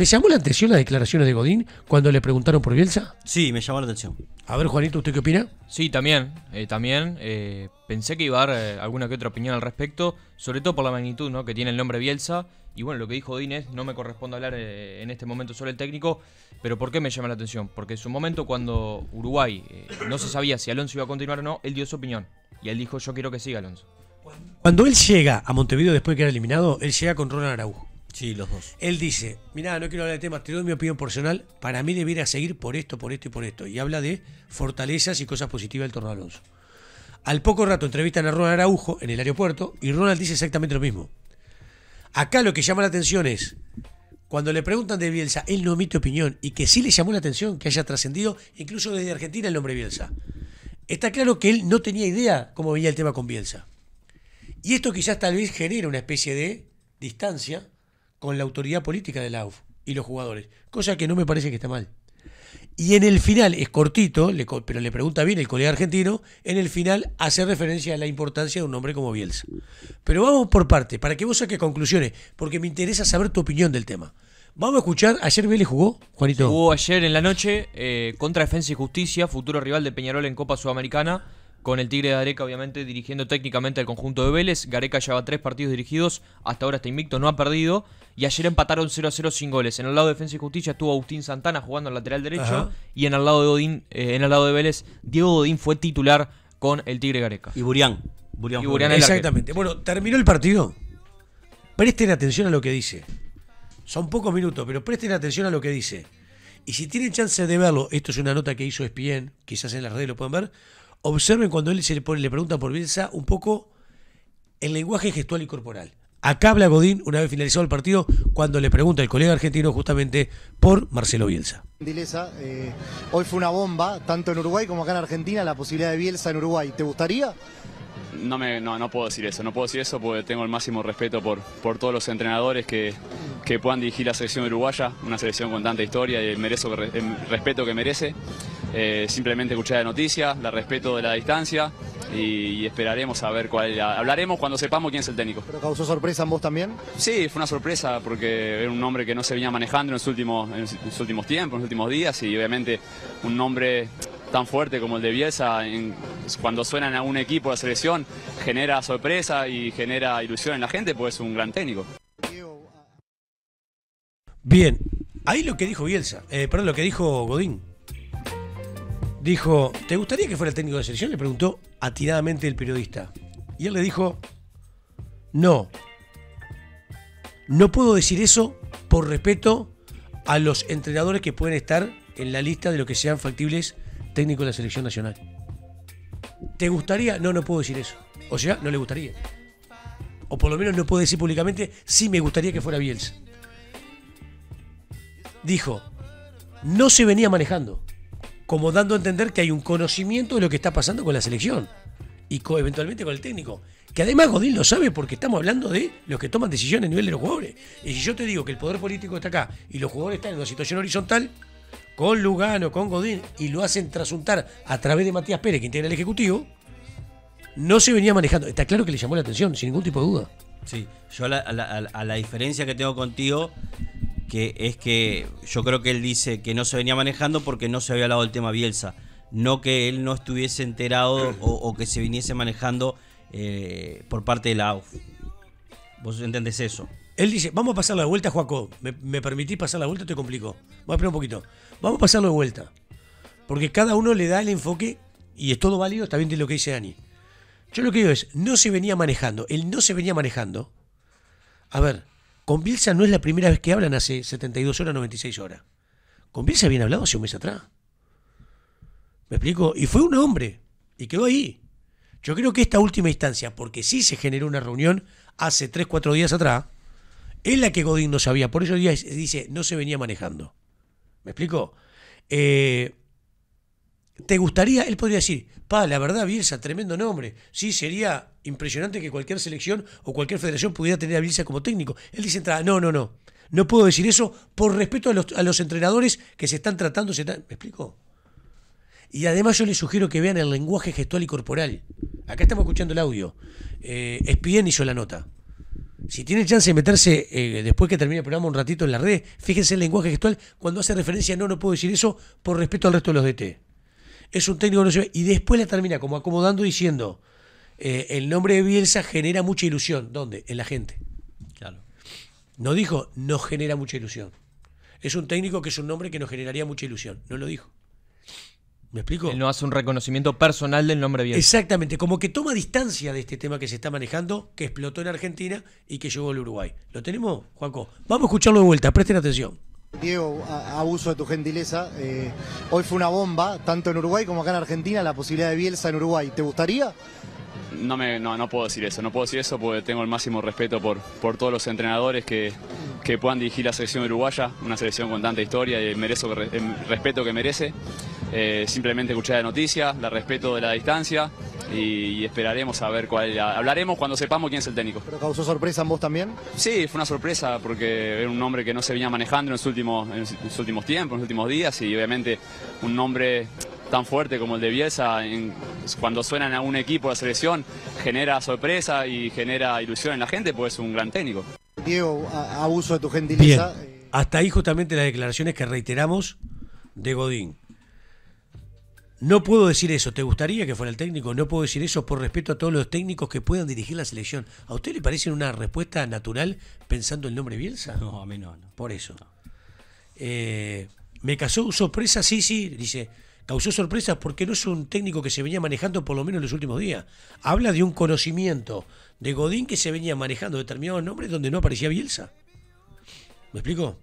¿Le llamó la atención las declaraciones de Godín cuando le preguntaron por Bielsa? Sí, me llamó la atención. A ver, Juanito, ¿usted qué opina? Sí, también. Eh, también eh, pensé que iba a dar eh, alguna que otra opinión al respecto, sobre todo por la magnitud ¿no? que tiene el nombre Bielsa. Y bueno, lo que dijo Godín es, no me corresponde hablar en este momento solo el técnico, pero ¿por qué me llama la atención? Porque en su momento cuando Uruguay no se sabía si Alonso iba a continuar o no, él dio su opinión. Y él dijo, yo quiero que siga Alonso. Cuando él llega a Montevideo después de era eliminado, él llega con Ronald Araújo. Sí, los dos. Él dice, mirá, no quiero hablar de temas, te doy mi opinión personal, para mí debiera seguir por esto, por esto y por esto. Y habla de fortalezas y cosas positivas del Torno Alonso. Al poco rato entrevistan a Ronald Araujo en el aeropuerto y Ronald dice exactamente lo mismo. Acá lo que llama la atención es, cuando le preguntan de Bielsa, él no emite opinión y que sí le llamó la atención que haya trascendido incluso desde Argentina el nombre Bielsa. Está claro que él no tenía idea cómo venía el tema con Bielsa. Y esto quizás tal vez genera una especie de distancia con la autoridad política de la AUF y los jugadores, cosa que no me parece que está mal. Y en el final, es cortito, le, pero le pregunta bien el colega argentino, en el final hace referencia a la importancia de un hombre como Bielsa. Pero vamos por parte, para que vos saques conclusiones, porque me interesa saber tu opinión del tema. Vamos a escuchar, ayer Bielsa jugó, Juanito. Jugó ayer en la noche eh, contra Defensa y Justicia, futuro rival de Peñarol en Copa Sudamericana con el Tigre de Gareca, obviamente, dirigiendo técnicamente al conjunto de Vélez. Gareca lleva tres partidos dirigidos, hasta ahora está invicto, no ha perdido. Y ayer empataron 0 a 0 sin goles. En el lado de Defensa y Justicia estuvo Agustín Santana jugando al lateral derecho. Y en el lado de Odín, eh, en el lado de Vélez, Diego Odín fue titular con el Tigre Gareca. Y Burián. Exactamente. Bueno, terminó el partido. Presten atención a lo que dice. Son pocos minutos, pero presten atención a lo que dice. Y si tienen chance de verlo, esto es una nota que hizo Espien. quizás en las redes lo pueden ver, Observen cuando él se le, pone, le pregunta por Bielsa un poco el lenguaje gestual y corporal. Acá habla Godín, una vez finalizado el partido, cuando le pregunta el colega argentino justamente por Marcelo Bielsa. Eh, hoy fue una bomba, tanto en Uruguay como acá en Argentina, la posibilidad de Bielsa en Uruguay. ¿Te gustaría? no, me, puedo decir eso, no puedo decir eso porque tengo el máximo respeto por, por todos los entrenadores que, puedan dirigir la selección uruguaya, una selección con tanta historia y el, respeto que merece. Eh, simplemente escuchar la noticia, la respeto de la distancia y, esperaremos a ver cuál. hablaremos cuando sepamos quién es el técnico. ¿Pero causó sorpresa en vos también? Sí, fue una sorpresa porque era un nombre que no se venía manejando en los últimos, en los últimos tiempos, en los últimos días y obviamente un nombre tan fuerte como el de Bielsa, cuando suenan a un equipo de selección, genera sorpresa y genera ilusión en la gente, pues es un gran técnico. Bien, ahí lo que dijo Bielsa, eh, perdón, lo que dijo Godín. Dijo, ¿te gustaría que fuera el técnico de selección? Le preguntó atinadamente el periodista. Y él le dijo, no, no puedo decir eso por respeto a los entrenadores que pueden estar en la lista de lo que sean factibles técnico de la selección nacional. ¿Te gustaría? No, no puedo decir eso. O sea, no le gustaría. O por lo menos no puedo decir públicamente, sí me gustaría que fuera Bielsa. Dijo, no se venía manejando, como dando a entender que hay un conocimiento de lo que está pasando con la selección y eventualmente con el técnico. Que además Godín lo sabe porque estamos hablando de los que toman decisiones a nivel de los jugadores. Y si yo te digo que el poder político está acá y los jugadores están en una situación horizontal, con Lugano, con Godín, y lo hacen trasuntar a través de Matías Pérez, que integra el Ejecutivo, no se venía manejando. Está claro que le llamó la atención, sin ningún tipo de duda. Sí, yo a la, diferencia que tengo contigo, que es que yo creo que él dice que no se venía manejando porque no se había hablado del tema Bielsa, no que él no estuviese enterado o, que se viniese manejando eh, por parte de la AUF. ¿Vos entendés eso? Él dice, vamos a pasarlo de vuelta, Joaco. ¿Me, me permitís pasar la vuelta? Te complico. Voy a esperar un poquito. Vamos a pasarlo de vuelta. Porque cada uno le da el enfoque y es todo válido, está bien de lo que dice Dani. Yo lo que digo es, no se venía manejando. Él no se venía manejando. A ver, con Bielsa no es la primera vez que hablan hace 72 horas, 96 horas. Con Bielsa habían hablado hace un mes atrás. ¿Me explico? Y fue un hombre. Y quedó ahí. Yo creo que esta última instancia, porque sí se generó una reunión hace 3, 4 días atrás, es la que Godín no sabía. Por eso dice, no se venía manejando. ¿Me explico? Eh, ¿Te gustaría? Él podría decir, pa, la verdad, Bielsa, tremendo nombre. Sí, sería impresionante que cualquier selección o cualquier federación pudiera tener a Bielsa como técnico. Él dice, no, no, no. No puedo decir eso por respeto a los, entrenadores que se están tratando. Se ¿Me explico? Y además yo les sugiero que vean el lenguaje gestual y corporal. Acá estamos escuchando el audio. Eh, hizo la nota si tiene chance de meterse eh, después que termine el programa un ratito en la red, fíjense el lenguaje gestual cuando hace referencia, no, no puedo decir eso por respeto al resto de los DT. Es un técnico no se... Y después la termina como acomodando diciendo, eh, el nombre de Bielsa genera mucha ilusión. ¿Dónde? En la gente. Claro. No dijo, no genera mucha ilusión. Es un técnico que es un nombre que nos generaría mucha ilusión. No lo dijo. ¿Me explico? Él no hace un reconocimiento personal del nombre Bielsa Exactamente, como que toma distancia de este tema que se está manejando, que explotó en Argentina y que llegó al Uruguay. ¿Lo tenemos, Juanco? Vamos a escucharlo de vuelta, presten atención. Diego, abuso de tu gentileza. Eh, hoy fue una bomba, tanto en Uruguay como acá en Argentina, la posibilidad de Bielsa en Uruguay. ¿Te gustaría? No, me, no, puedo decir eso, no puedo decir eso porque tengo el máximo respeto por, por todos los entrenadores que, que puedan dirigir la selección uruguaya, una selección con tanta historia y el respeto que merece. Eh, simplemente escuchar la noticia, la respeto de la distancia y, esperaremos a ver cuál. hablaremos cuando sepamos quién es el técnico. ¿Pero causó sorpresa en vos también? Sí, fue una sorpresa porque era un nombre que no se venía manejando en los últimos, los últimos tiempos, en los últimos días y obviamente un nombre tan fuerte como el de Bielsa, cuando suenan a un equipo de selección, genera sorpresa y genera ilusión en la gente, pues es un gran técnico. Diego, abuso de tu gentileza. Eh. Hasta ahí justamente las declaraciones que reiteramos de Godín. No puedo decir eso. ¿Te gustaría que fuera el técnico? No puedo decir eso por respeto a todos los técnicos que puedan dirigir la selección. ¿A usted le parece una respuesta natural pensando el nombre Bielsa? No, a mí no. Por eso. Eh, ¿Me causó sorpresa? Sí, sí, dice. Causó sorpresa porque no es un técnico que se venía manejando por lo menos en los últimos días. Habla de un conocimiento de Godín que se venía manejando determinados nombres donde no aparecía Bielsa. ¿Me explico?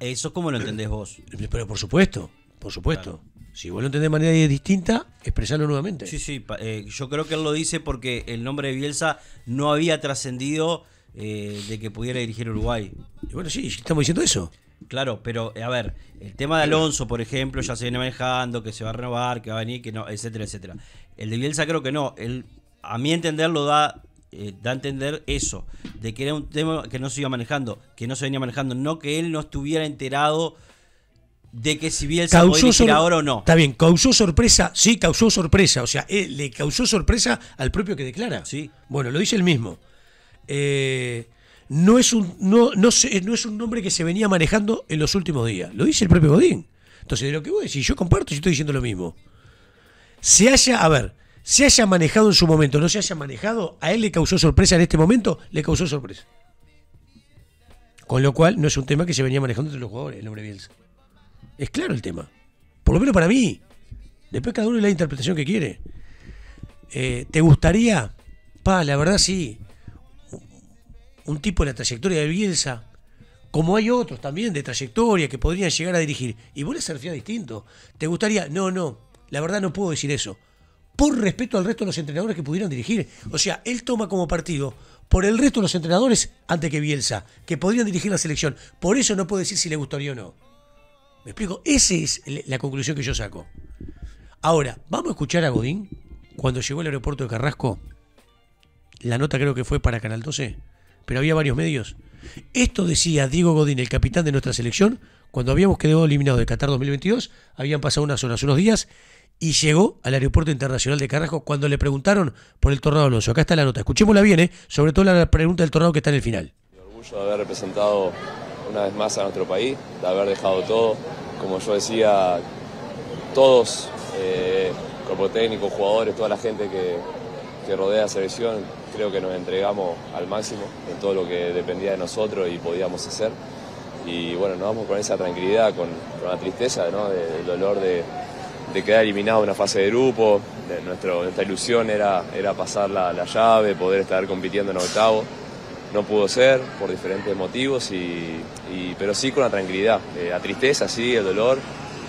¿Eso cómo lo entendés vos? Pero por supuesto, por supuesto. Si vos lo entendés de manera distinta, expresalo nuevamente. Sí, sí, eh, yo creo que él lo dice porque el nombre de Bielsa no había trascendido eh, de que pudiera dirigir Uruguay. Y bueno, sí, estamos diciendo eso. Claro, pero eh, a ver, el tema de Alonso, por ejemplo, ya se viene manejando, que se va a renovar, que va a venir, que no, etcétera, etcétera. El de Bielsa creo que no. a mi entender, lo da eh, da a entender eso, de que era un tema que no se iba manejando, que no se venía manejando, no que él no estuviera enterado de que si bien se podía ahora o no. Está bien, causó sorpresa, sí, causó sorpresa, o sea, eh, le causó sorpresa al propio que declara. Sí. Bueno, lo dice él mismo. Eh, no, es un, no, no, no es un nombre que se venía manejando en los últimos días, lo dice el propio Godín. Entonces, de lo que a decir, yo comparto, yo estoy diciendo lo mismo. Se haya, a ver, se haya manejado en su momento, no se haya manejado, a él le causó sorpresa en este momento, le causó sorpresa. Con lo cual, no es un tema que se venía manejando entre los jugadores, el hombre Bielsa. Es claro el tema. Por lo menos para mí. Después cada uno le la interpretación que quiere. Eh, ¿Te gustaría? Pa, la verdad sí. Un tipo de la trayectoria de Bielsa, como hay otros también de trayectoria que podrían llegar a dirigir. Y vos le sería distinto. ¿Te gustaría? No, no. La verdad no puedo decir eso por respeto al resto de los entrenadores que pudieran dirigir. O sea, él toma como partido por el resto de los entrenadores antes que Bielsa, que podrían dirigir la selección. Por eso no puede decir si le gustaría o no. ¿Me explico? Esa es la conclusión que yo saco. Ahora, vamos a escuchar a Godín cuando llegó al aeropuerto de Carrasco. La nota creo que fue para Canal 12, pero había varios medios. Esto decía Diego Godín, el capitán de nuestra selección, cuando habíamos quedado eliminados de Qatar 2022, habían pasado unas horas, unos días, y llegó al aeropuerto internacional de Carrasco cuando le preguntaron por el tornado Alonso. Acá está la nota, escuchémosla bien, ¿eh? sobre todo la pregunta del tornado que está en el final. El orgullo de haber representado una vez más a nuestro país, de haber dejado todo, como yo decía, todos, eh, cuerpo técnico, jugadores, toda la gente que, rodea a selección, creo que nos entregamos al máximo en todo lo que dependía de nosotros y podíamos hacer. Y bueno, nos vamos con esa tranquilidad, con, la tristeza, ¿no? del dolor de de quedar eliminado una fase de grupo. nuestra ilusión era, era pasar la, llave, poder estar compitiendo en octavo. No pudo ser por diferentes motivos, y, pero sí con la tranquilidad. Eh, la tristeza, sí, el dolor,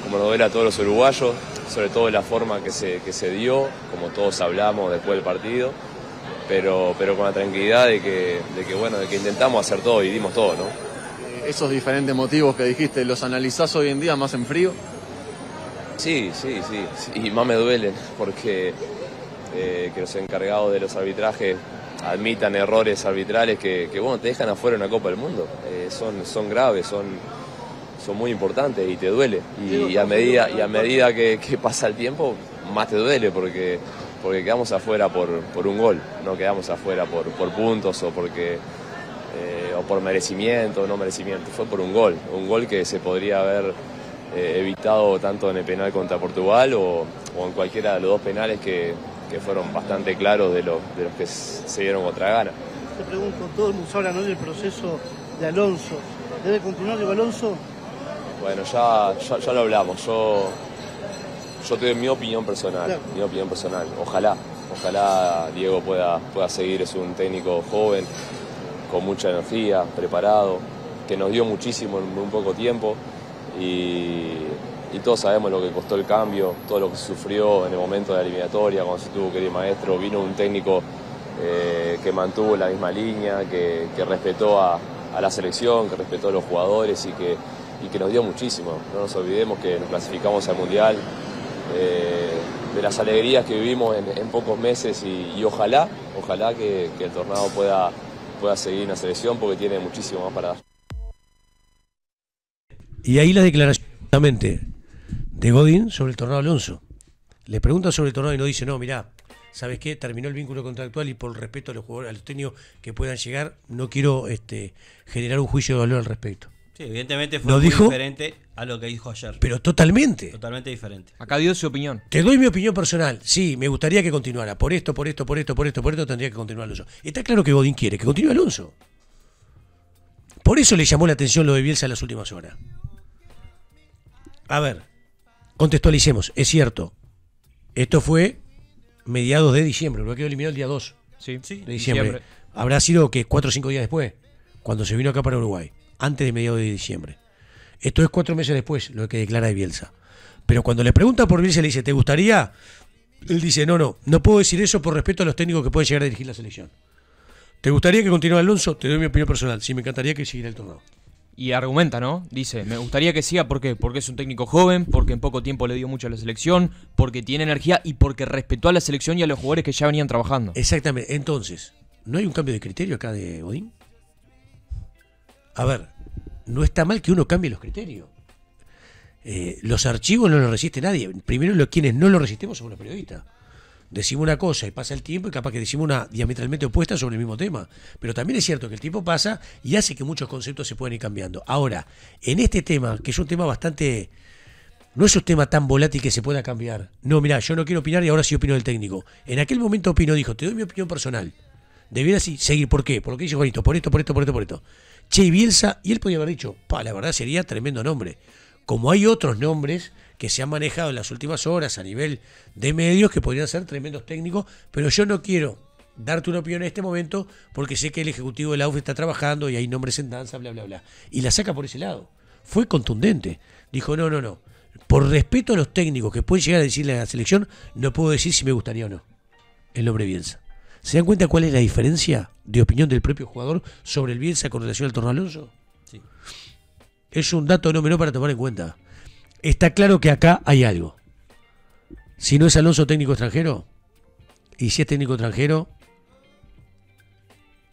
como lo duele a todos los uruguayos, sobre todo la forma que se, se dio, como todos hablamos después del partido, pero, pero con la tranquilidad de que, de que, bueno, de que intentamos hacer todo y dimos todo, ¿no? Esos diferentes motivos que dijiste, ¿los analizás hoy en día más en frío? Sí, sí, sí, Y más me duelen porque eh, que los encargados de los arbitrajes admitan errores arbitrales que, bueno, te dejan afuera una Copa del Mundo. Eh, son, son graves, son, son muy importantes y te duele. Y, a medida, y a medida que, pasa el tiempo, más te duele porque, porque quedamos afuera por, un gol, no quedamos afuera por, puntos o porque eh, o por merecimiento o no merecimiento. Fue por un gol, un gol que se podría haber eh, evitado tanto en el penal contra Portugal o, en cualquiera de los dos penales que, fueron bastante claros de, los, que se dieron otra Gana. Te pregunto, todo el mundo hoy del proceso de Alonso. ¿Debe continuar Diego Alonso? Bueno, ya, ya, lo hablamos. Yo, yo te mi opinión personal. Mi opinión personal. Ojalá, ojalá Diego pueda, pueda seguir. Es un técnico joven, con mucha energía, preparado, que nos dio muchísimo en un poco tiempo y, todos sabemos lo que costó el cambio, todo lo que sufrió en el momento de la eliminatoria, cuando se tuvo que ir maestro, vino un técnico eh, que mantuvo la misma línea, que, respetó a, la selección, que respetó a los jugadores y que, que nos dio muchísimo. No nos olvidemos que nos clasificamos al Mundial, eh, de las alegrías que vivimos en, pocos meses y, ojalá, ojalá que, el tornado pueda, pueda seguir en la selección porque tiene muchísimo más para dar. Y ahí las declaraciones de Godín sobre el tornado Alonso. Le pregunta sobre el tornado y no dice, no, mirá, ¿sabes qué? Terminó el vínculo contractual y por respeto a los jugadores, a los técnicos que puedan llegar, no quiero este, generar un juicio de valor al respecto. Sí, evidentemente fue diferente a lo que dijo ayer. Pero totalmente. Totalmente diferente. Acá dio su opinión. Te doy mi opinión personal. Sí, me gustaría que continuara. Por esto, por esto, por esto, por esto, por esto tendría que continuar Alonso. Está claro que Godín quiere que continúe Alonso. Por eso le llamó la atención lo de Bielsa en las últimas horas a ver, contextualicemos, es cierto. Esto fue mediados de diciembre, lo quedó eliminado el día 2 sí, de diciembre. Habrá sido que 4 o 5 días después, cuando se vino acá para Uruguay, antes de mediados de diciembre. Esto es cuatro meses después, lo que declara de Bielsa. Pero cuando le pregunta por Bielsa, le dice, ¿te gustaría? Él dice, no, no, no puedo decir eso por respeto a los técnicos que pueden llegar a dirigir la selección. ¿Te gustaría que continúe Alonso? Te doy mi opinión personal. Sí, me encantaría que siguiera el torneo y argumenta, ¿no? Dice, me gustaría que siga, ¿por qué? Porque es un técnico joven, porque en poco tiempo le dio mucho a la selección, porque tiene energía y porque respetó a la selección y a los jugadores que ya venían trabajando. Exactamente, entonces, ¿no hay un cambio de criterio acá de Odín? A ver, no está mal que uno cambie los criterios. Eh, los archivos no los resiste nadie. Primero los, quienes no los resistemos son los periodistas decimos una cosa y pasa el tiempo y capaz que decimos una diametralmente opuesta sobre el mismo tema. Pero también es cierto que el tiempo pasa y hace que muchos conceptos se puedan ir cambiando. Ahora, en este tema, que es un tema bastante... No es un tema tan volátil que se pueda cambiar. No, mira yo no quiero opinar y ahora sí opino del técnico. En aquel momento opino, dijo, te doy mi opinión personal. Debiera así seguir, ¿por qué? Por lo que dice Juanito, por esto, por esto, por esto, por esto. Che, Bielsa, y él podía haber dicho, pa, la verdad sería tremendo nombre como hay otros nombres que se han manejado en las últimas horas a nivel de medios que podrían ser tremendos técnicos, pero yo no quiero darte una opinión en este momento porque sé que el ejecutivo del AUF está trabajando y hay nombres en danza, bla, bla, bla. Y la saca por ese lado. Fue contundente. Dijo, no, no, no. Por respeto a los técnicos que pueden llegar a decirle a la selección, no puedo decir si me gustaría o no. El nombre Bielsa. ¿Se dan cuenta cuál es la diferencia de opinión del propio jugador sobre el Bielsa con relación al Torno Alonso? Sí es un dato no para tomar en cuenta. Está claro que acá hay algo. Si no es Alonso técnico extranjero, y si es técnico extranjero,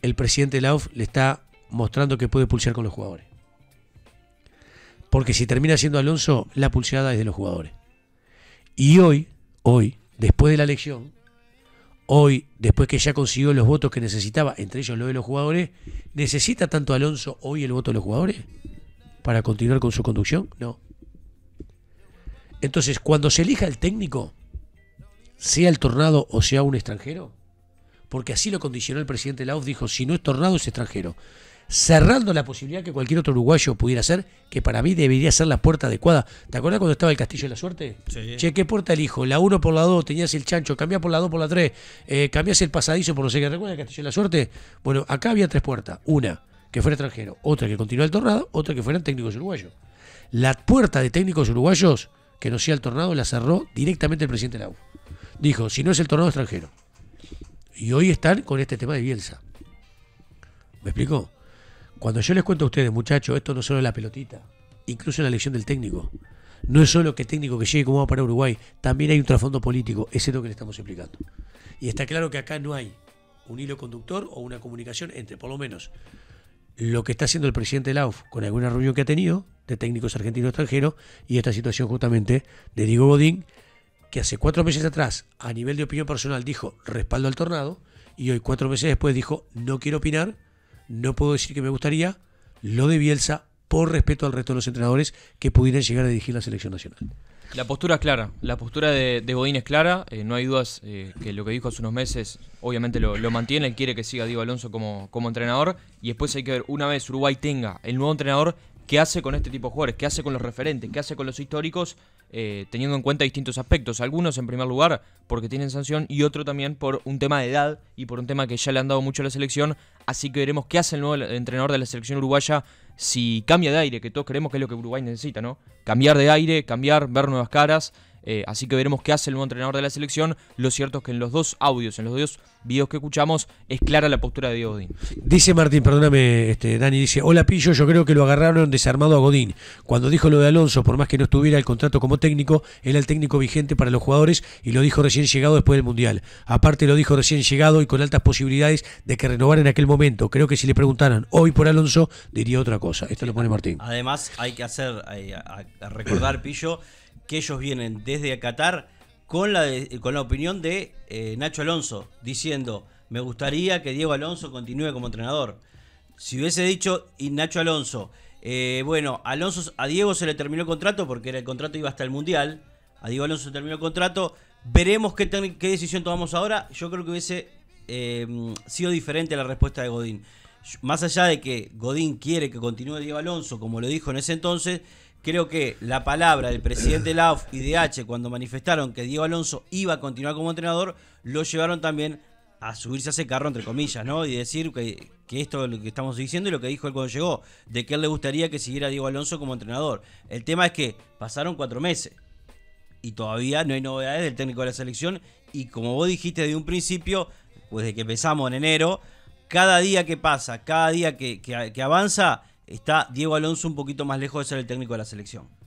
el presidente Lauf le está mostrando que puede pulsear con los jugadores. Porque si termina siendo Alonso, la pulseada es de los jugadores. Y hoy, hoy, después de la elección, hoy, después que ya consiguió los votos que necesitaba, entre ellos lo de los jugadores, ¿necesita tanto Alonso hoy el voto de los jugadores? para continuar con su conducción? No. Entonces, cuando se elija el técnico, sea el tornado o sea un extranjero, porque así lo condicionó el presidente Laos, dijo, si no es tornado es extranjero, cerrando la posibilidad que cualquier otro uruguayo pudiera ser, que para mí debería ser la puerta adecuada. ¿Te acuerdas cuando estaba el Castillo de la Suerte? Sí. Che, ¿qué puerta elijo? La 1 por la 2, tenías el chancho, cambiás por la 2 por la 3, eh, el pasadizo por no sé qué. ¿Recuerdas el Castillo de la Suerte? Bueno, acá había tres puertas. Una, que fuera extranjero, otra que continúa el tornado, otra que fueran técnicos uruguayos. La puerta de técnicos uruguayos que no sea el tornado la cerró directamente el presidente Lau. Dijo, si no es el tornado extranjero. Y hoy están con este tema de Bielsa. ¿Me explico? Cuando yo les cuento a ustedes, muchachos, esto no solo es la pelotita, incluso en la elección del técnico. No es solo que el técnico que llegue como va para Uruguay, también hay un trasfondo político, ese es lo que le estamos explicando. Y está claro que acá no hay un hilo conductor o una comunicación entre, por lo menos, lo que está haciendo el presidente Lauf con alguna reunión que ha tenido de técnicos argentinos extranjeros y esta situación justamente de Diego Godín, que hace cuatro meses atrás, a nivel de opinión personal, dijo respaldo al tornado y hoy cuatro meses después dijo no quiero opinar, no puedo decir que me gustaría, lo de Bielsa por respeto al resto de los entrenadores que pudieran llegar a dirigir la selección nacional. La postura es clara, la postura de, Godín es clara, eh, no hay dudas eh, que lo que dijo hace unos meses obviamente lo, mantiene, él quiere que siga Diego Alonso como, como entrenador y después hay que ver, una vez Uruguay tenga el nuevo entrenador, qué hace con este tipo de jugadores, qué hace con los referentes, qué hace con los históricos, eh, teniendo en cuenta distintos aspectos. Algunos, en primer lugar, porque tienen sanción y otro también por un tema de edad y por un tema que ya le han dado mucho a la selección. Así que veremos qué hace el nuevo entrenador de la selección uruguaya si cambia de aire, que todos creemos que es lo que Uruguay necesita, ¿no? Cambiar de aire, cambiar, ver nuevas caras. Eh, así que veremos qué hace el nuevo entrenador de la selección. Lo cierto es que en los dos audios, en los dos videos que escuchamos, es clara la postura de Diego Godín. Dice Martín, perdóname, este, Dani, dice, hola Pillo, yo creo que lo agarraron desarmado a Godín. Cuando dijo lo de Alonso, por más que no estuviera el contrato como técnico, era el técnico vigente para los jugadores y lo dijo recién llegado después del Mundial. Aparte lo dijo recién llegado y con altas posibilidades de que renovara en aquel momento. Creo que si le preguntaran hoy por Alonso, diría otra cosa. Esto lo pone Martín. Además, hay que hacer, eh, recordar, Pillo, que ellos vienen desde Qatar con la, con la opinión de eh, Nacho Alonso, diciendo, me gustaría que Diego Alonso continúe como entrenador. Si hubiese dicho y Nacho Alonso, eh, bueno, Alonso, a Diego se le terminó el contrato porque era el contrato iba hasta el Mundial, a Diego Alonso se terminó el contrato, veremos qué, decisión tomamos ahora, yo creo que hubiese eh, sido diferente la respuesta de Godín más allá de que Godín quiere que continúe Diego Alonso, como lo dijo en ese entonces, creo que la palabra del presidente Lauf y de H cuando manifestaron que Diego Alonso iba a continuar como entrenador, lo llevaron también a subirse a ese carro, entre comillas, ¿no? Y decir que, esto es lo que estamos diciendo y lo que dijo él cuando llegó, de que él le gustaría que siguiera Diego Alonso como entrenador. El tema es que pasaron cuatro meses y todavía no hay novedades del técnico de la selección y como vos dijiste de un principio, pues de que empezamos en enero, cada día que pasa, cada día que, avanza, está Diego Alonso un poquito más lejos de ser el técnico de la selección.